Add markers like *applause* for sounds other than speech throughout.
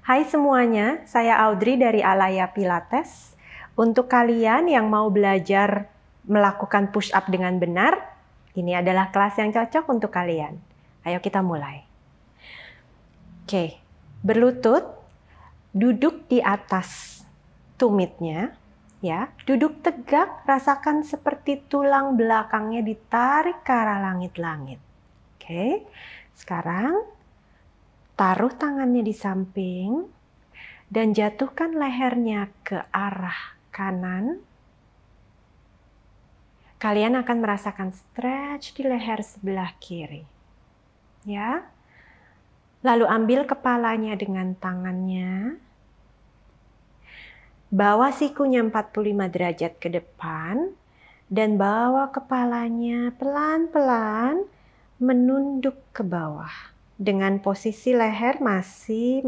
Hai semuanya, saya Audrey dari Alaya Pilates. Untuk kalian yang mau belajar melakukan push up dengan benar, ini adalah kelas yang cocok untuk kalian. Ayo kita mulai. Oke, berlutut, duduk di atas tumitnya, ya. Duduk tegak, rasakan seperti tulang belakangnya ditarik ke arah langit-langit. Oke. Sekarang Taruh tangannya di samping dan jatuhkan lehernya ke arah kanan. Kalian akan merasakan stretch di leher sebelah kiri. Ya. Lalu ambil kepalanya dengan tangannya. Bawa sikunya 45 derajat ke depan dan bawa kepalanya pelan-pelan menunduk ke bawah dengan posisi leher masih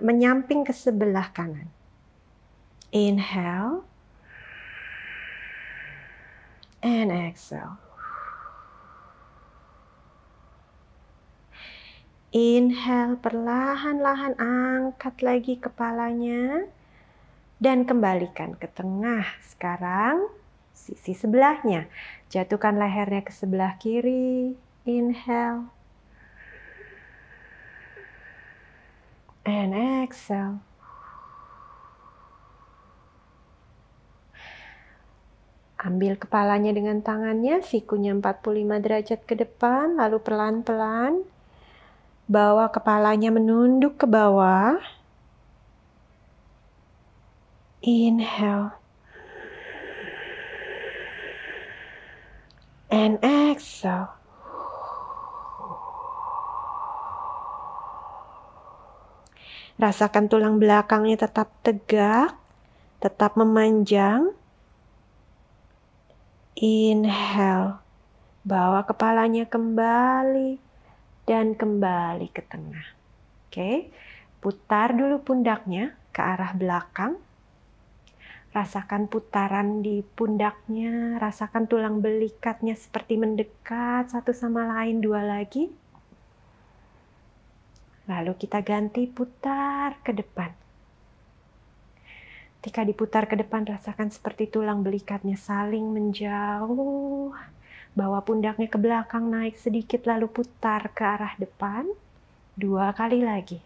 menyamping ke sebelah kanan. Inhale and exhale. Inhale perlahan-lahan angkat lagi kepalanya dan kembalikan ke tengah. Sekarang sisi sebelahnya. Jatuhkan lehernya ke sebelah kiri. Inhale and exhale. Ambil kepalanya dengan tangannya, sikunya 45 derajat ke depan, lalu pelan-pelan bawa kepalanya menunduk ke bawah. Inhale. And exhale. Rasakan tulang belakangnya tetap tegak, tetap memanjang. Inhale, bawa kepalanya kembali dan kembali ke tengah. Oke, putar dulu pundaknya ke arah belakang. Rasakan putaran di pundaknya, rasakan tulang belikatnya seperti mendekat satu sama lain dua lagi. Lalu kita ganti putar ke depan. Ketika diputar ke depan, rasakan seperti tulang belikatnya saling menjauh. Bawa pundaknya ke belakang, naik sedikit, lalu putar ke arah depan. Dua kali lagi.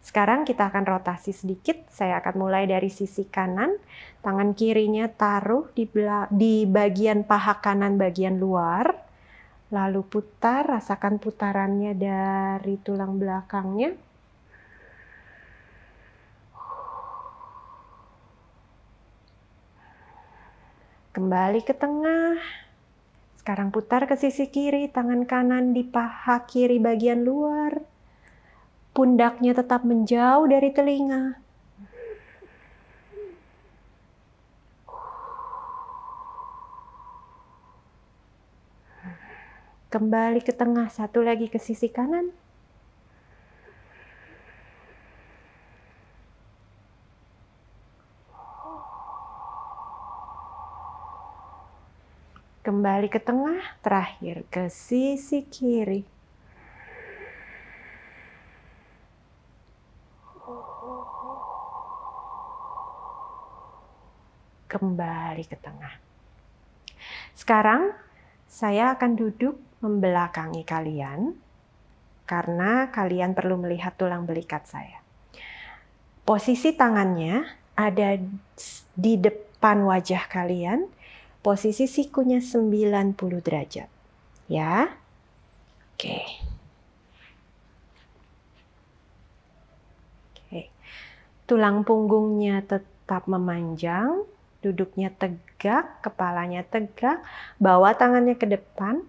Sekarang kita akan rotasi sedikit. Saya akan mulai dari sisi kanan. Tangan kirinya taruh di, di bagian paha kanan bagian luar. Lalu putar, rasakan putarannya dari tulang belakangnya. Kembali ke tengah. Sekarang putar ke sisi kiri, tangan kanan di paha kiri bagian luar. Pundaknya tetap menjauh dari telinga Kembali ke tengah, satu lagi ke sisi kanan. Kembali ke tengah, terakhir ke sisi kiri. Kembali ke tengah. Sekarang saya akan duduk membelakangi kalian karena kalian perlu melihat tulang belikat saya. Posisi tangannya ada di depan wajah kalian, posisi sikunya 90 derajat. Ya. Oke. Oke. Tulang punggungnya tetap memanjang, duduknya tegak tegak, kepalanya tegak, bawa tangannya ke depan,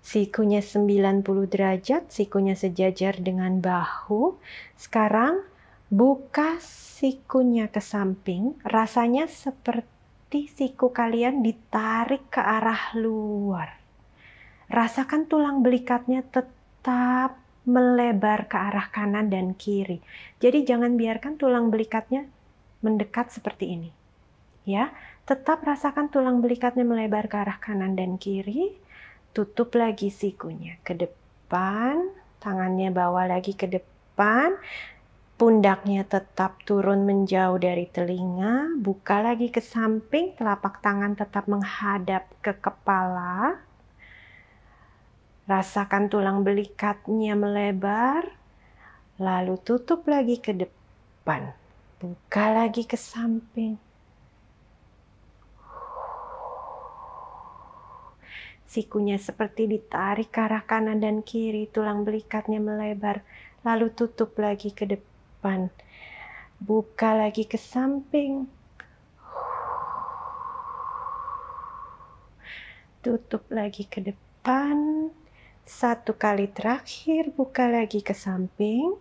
sikunya 90 derajat, sikunya sejajar dengan bahu. Sekarang buka sikunya ke samping, rasanya seperti siku kalian ditarik ke arah luar. Rasakan tulang belikatnya tetap melebar ke arah kanan dan kiri. Jadi jangan biarkan tulang belikatnya mendekat seperti ini ya. Tetap rasakan tulang belikatnya melebar ke arah kanan dan kiri. Tutup lagi sikunya ke depan, tangannya bawa lagi ke depan. Pundaknya tetap turun menjauh dari telinga, buka lagi ke samping, telapak tangan tetap menghadap ke kepala. Rasakan tulang belikatnya melebar, lalu tutup lagi ke depan, buka lagi ke samping, Sikunya seperti ditarik ke arah kanan dan kiri, tulang belikatnya melebar, lalu tutup lagi ke depan. Buka lagi ke samping. Tutup lagi ke depan. Satu kali terakhir, buka lagi ke samping.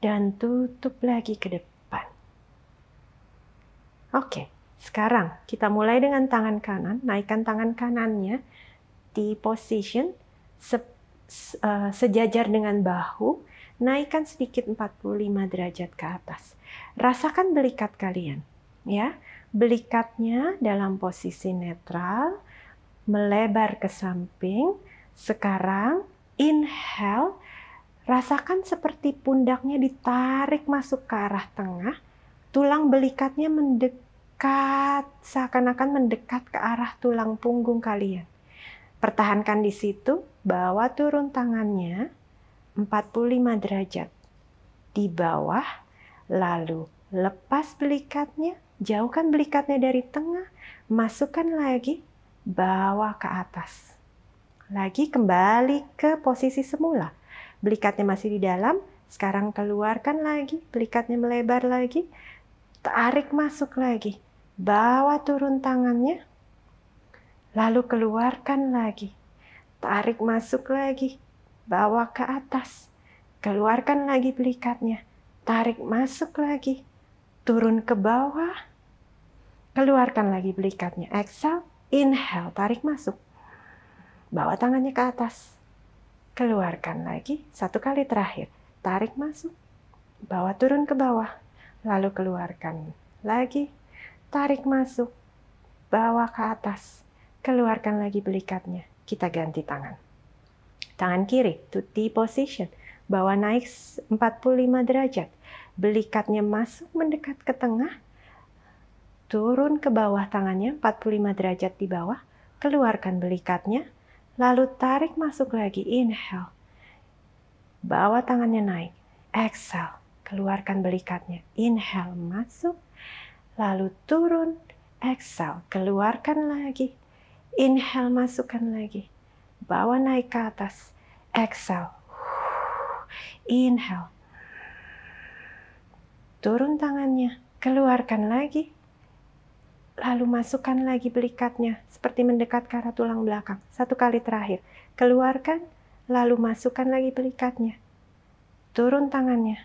Dan tutup lagi ke depan. Oke, sekarang kita mulai dengan tangan kanan. Naikkan tangan kanannya di position se, uh, sejajar dengan bahu. Naikkan sedikit 45 derajat ke atas. Rasakan belikat kalian. ya. Belikatnya dalam posisi netral, melebar ke samping. Sekarang inhale, rasakan seperti pundaknya ditarik masuk ke arah tengah, tulang belikatnya mendekat mendekat, seakan-akan mendekat ke arah tulang punggung kalian. Pertahankan di situ, bawa turun tangannya 45 derajat di bawah, lalu lepas belikatnya, jauhkan belikatnya dari tengah, masukkan lagi, bawa ke atas. Lagi kembali ke posisi semula. Belikatnya masih di dalam, sekarang keluarkan lagi, belikatnya melebar lagi, tarik masuk lagi bawa turun tangannya, lalu keluarkan lagi, tarik masuk lagi, bawa ke atas, keluarkan lagi pelikatnya, tarik masuk lagi, turun ke bawah, keluarkan lagi pelikatnya, exhale, inhale, tarik masuk, bawa tangannya ke atas, keluarkan lagi, satu kali terakhir, tarik masuk, bawa turun ke bawah, lalu keluarkan lagi, Tarik masuk, bawa ke atas, keluarkan lagi belikatnya. Kita ganti tangan. Tangan kiri, to T position. Bawa naik 45 derajat. Belikatnya masuk mendekat ke tengah. Turun ke bawah tangannya, 45 derajat di bawah. Keluarkan belikatnya. Lalu tarik masuk lagi, inhale. Bawa tangannya naik. Exhale, keluarkan belikatnya. Inhale, masuk lalu turun, exhale, keluarkan lagi, inhale, masukkan lagi, bawa naik ke atas, exhale, inhale, turun tangannya, keluarkan lagi, lalu masukkan lagi belikatnya seperti mendekat ke arah tulang belakang. Satu kali terakhir, keluarkan, lalu masukkan lagi belikatnya, turun tangannya,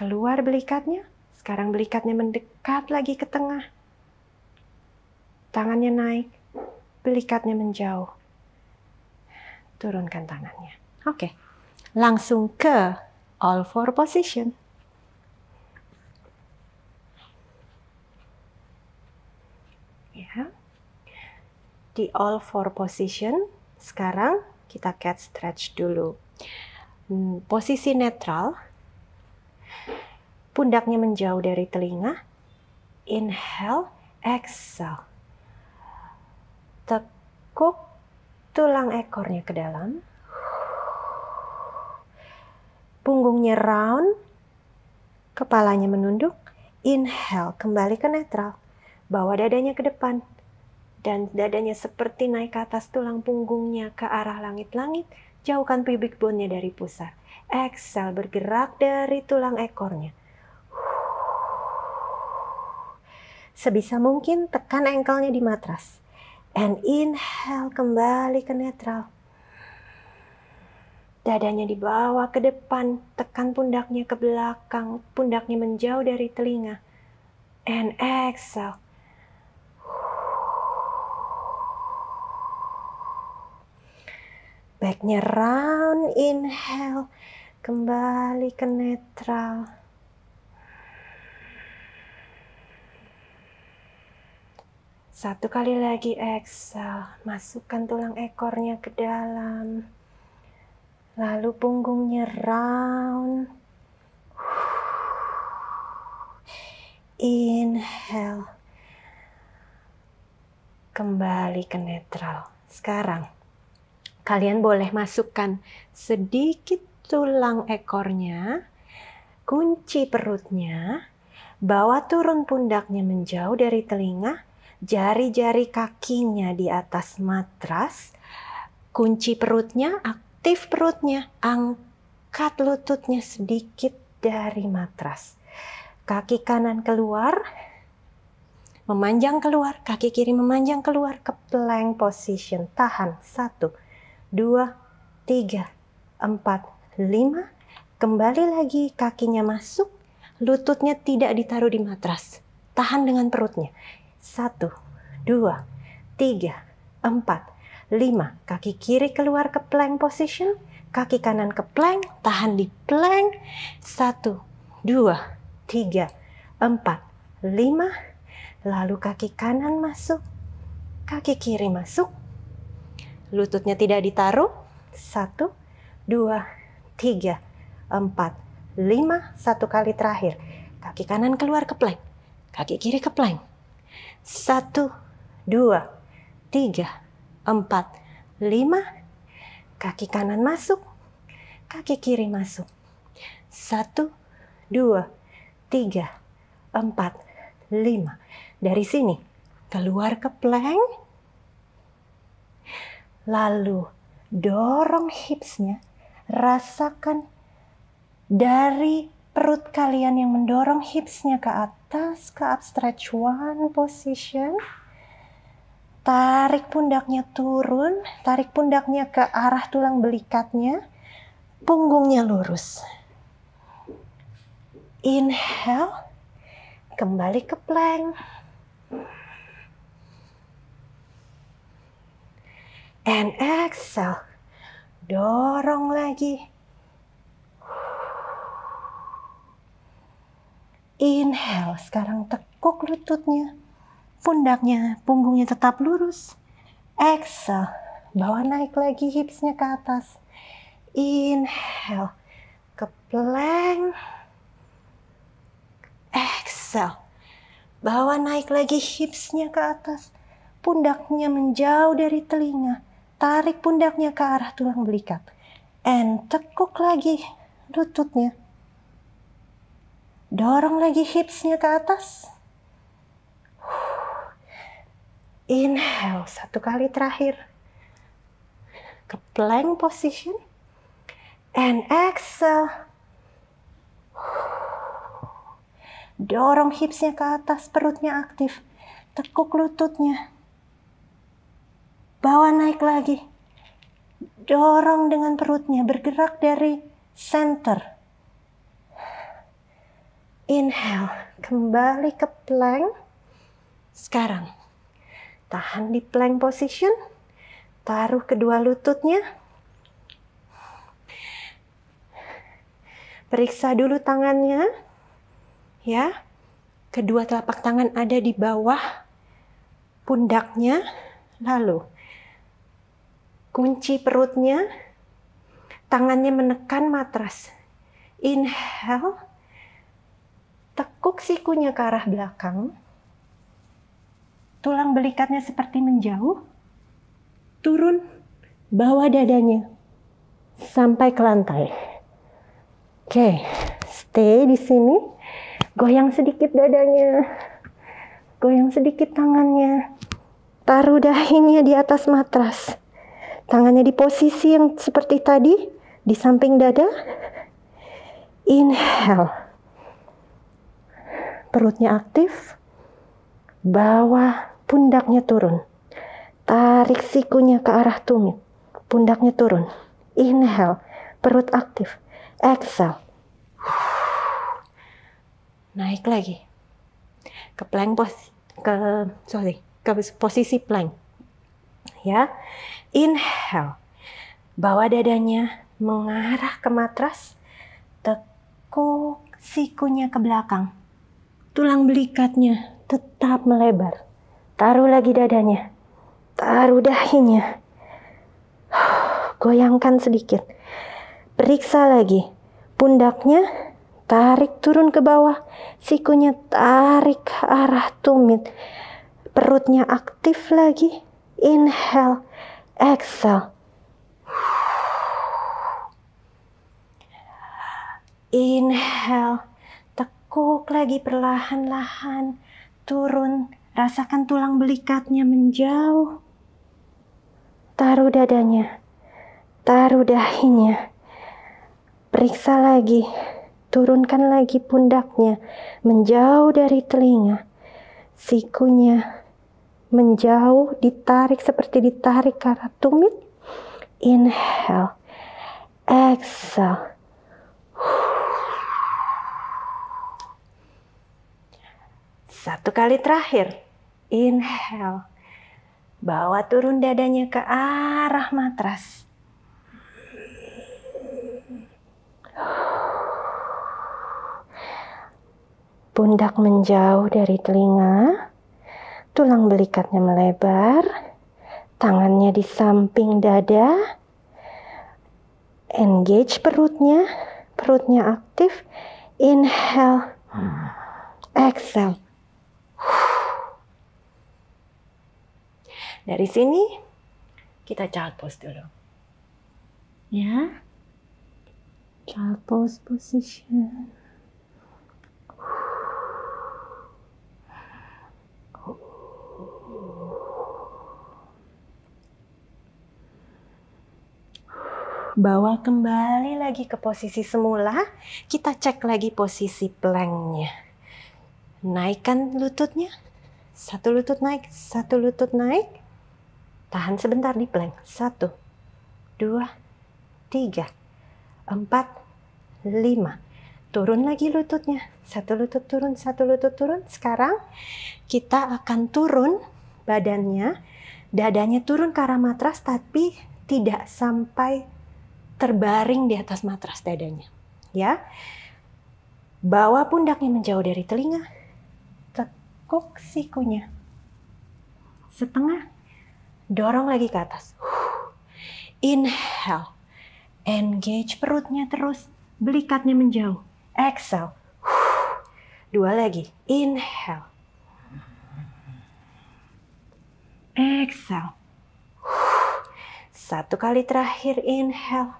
Keluar belikatnya, sekarang belikatnya mendekat lagi ke tengah. Tangannya naik, belikatnya menjauh. Turunkan tangannya. Oke, langsung ke all four position. Ya. Di all four position, sekarang kita cat stretch dulu. Hmm, posisi netral, pundaknya menjauh dari telinga. Inhale, exhale. Tekuk tulang ekornya ke dalam. Punggungnya round, kepalanya menunduk. Inhale, kembali ke netral. Bawa dadanya ke depan. Dan dadanya seperti naik ke atas tulang punggungnya ke arah langit-langit. Jauhkan pubic bone-nya dari pusar. Exhale, bergerak dari tulang ekornya Sebisa mungkin tekan engkelnya di matras. And inhale kembali ke netral. Dadanya dibawa ke depan, tekan pundaknya ke belakang, pundaknya menjauh dari telinga. And exhale. Backnya round, inhale, kembali ke netral. Satu kali lagi exhale, masukkan tulang ekornya ke dalam. Lalu punggungnya round. Inhale. Kembali ke netral. Sekarang kalian boleh masukkan sedikit tulang ekornya, kunci perutnya, bawa turun pundaknya menjauh dari telinga, jari-jari kakinya di atas matras, kunci perutnya, aktif perutnya, angkat lututnya sedikit dari matras. Kaki kanan keluar, memanjang keluar, kaki kiri memanjang keluar ke plank position. Tahan, satu, dua, tiga, empat, lima. Kembali lagi kakinya masuk, lututnya tidak ditaruh di matras. Tahan dengan perutnya. Satu, dua, tiga, empat, lima. Kaki kiri keluar ke plank position. Kaki kanan ke plank. Tahan di plank. Satu, dua, tiga, empat, lima. Lalu kaki kanan masuk. Kaki kiri masuk. Lututnya tidak ditaruh. Satu, dua, tiga, empat, lima. Satu kali terakhir. Kaki kanan keluar ke plank. Kaki kiri ke plank satu, dua, tiga, empat, lima. Kaki kanan masuk, kaki kiri masuk. Satu, dua, tiga, empat, lima. Dari sini, keluar ke plank. Lalu, dorong hipsnya. Rasakan dari perut kalian yang mendorong hipsnya ke atas atas ke abstract one position. Tarik pundaknya turun, tarik pundaknya ke arah tulang belikatnya, punggungnya lurus. Inhale, kembali ke plank. And exhale, dorong lagi Inhale, sekarang tekuk lututnya, pundaknya, punggungnya tetap lurus. Exhale, bawa naik lagi hipsnya ke atas. Inhale, kepleng. plank. Exhale, bawa naik lagi hipsnya ke atas. Pundaknya menjauh dari telinga. Tarik pundaknya ke arah tulang belikat. And tekuk lagi lututnya dorong lagi hipsnya ke atas. Inhale, satu kali terakhir. Ke plank position. And exhale. Dorong hipsnya ke atas, perutnya aktif. Tekuk lututnya. Bawa naik lagi. Dorong dengan perutnya, bergerak dari center Inhale, kembali ke plank. Sekarang, tahan di plank position. Taruh kedua lututnya. Periksa dulu tangannya. Ya. Kedua telapak tangan ada di bawah pundaknya. Lalu, kunci perutnya. Tangannya menekan matras. Inhale Tekuk sikunya ke arah belakang. Tulang belikatnya seperti menjauh. Turun bawah dadanya sampai ke lantai. Oke, stay di sini. Goyang sedikit dadanya. Goyang sedikit tangannya. Taruh dahinya di atas matras. Tangannya di posisi yang seperti tadi, di samping dada. Inhale perutnya aktif, bawah pundaknya turun. Tarik sikunya ke arah tumit, pundaknya turun. Inhale, perut aktif. Exhale. Naik lagi. Ke plank pos ke sorry, ke posisi plank. Ya. Inhale. Bawa dadanya mengarah ke matras. Tekuk sikunya ke belakang Tulang belikatnya tetap melebar. Taruh lagi dadanya. Taruh dahinya. *sighs* Goyangkan sedikit. Periksa lagi. Pundaknya tarik turun ke bawah. Sikunya tarik ke arah tumit. Perutnya aktif lagi. Inhale. Exhale. *sighs* Inhale. Lekuk lagi perlahan-lahan turun. Rasakan tulang belikatnya menjauh. Taruh dadanya. Taruh dahinya. Periksa lagi. Turunkan lagi pundaknya menjauh dari telinga. Sikunya menjauh, ditarik seperti ditarik ke arah tumit. Inhale. Exhale Satu kali terakhir. Inhale. Bawa turun dadanya ke arah matras. Pundak menjauh dari telinga. Tulang belikatnya melebar. Tangannya di samping dada. Engage perutnya. Perutnya aktif. Inhale. Exhale. Dari sini kita child pose dulu. Ya. Child pose position. bawa kembali lagi ke posisi semula. Kita cek lagi posisi planknya. Naikkan lututnya. Satu lutut naik, satu lutut naik. Tahan sebentar di plank. Satu, dua, tiga, empat, lima. Turun lagi lututnya. Satu lutut turun, satu lutut turun. Sekarang kita akan turun badannya. Dadanya turun ke arah matras tapi tidak sampai terbaring di atas matras dadanya. Ya. Bawa pundaknya menjauh dari telinga, tekuk sikunya. Setengah dorong lagi ke atas. Inhale, engage perutnya terus, belikatnya menjauh. Exhale, dua lagi. Inhale, exhale. Satu kali terakhir, inhale.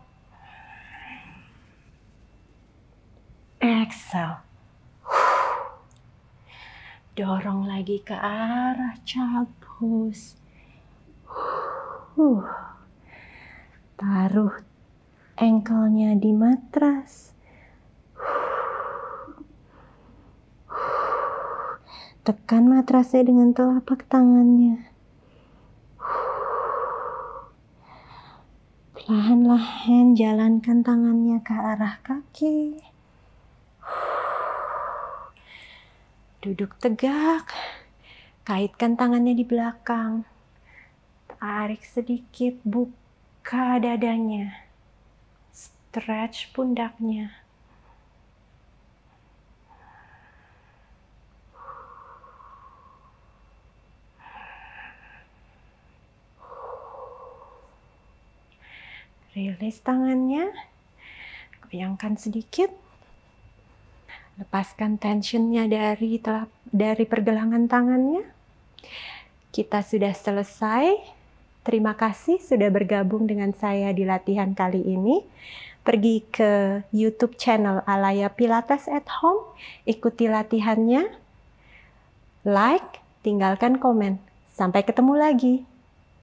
Exhale. Dorong lagi ke arah cabus. Huh. Taruh engkelnya di matras. Tekan matrasnya dengan telapak tangannya. lahan lahan jalankan tangannya ke arah kaki. Duduk tegak. Kaitkan tangannya di belakang tarik sedikit, buka dadanya, stretch pundaknya. Rilis tangannya, goyangkan sedikit. Lepaskan tensionnya dari telap, dari pergelangan tangannya. Kita sudah selesai Terima kasih sudah bergabung dengan saya di latihan kali ini. Pergi ke YouTube channel Alaya Pilates at Home, ikuti latihannya, like, tinggalkan komen. Sampai ketemu lagi.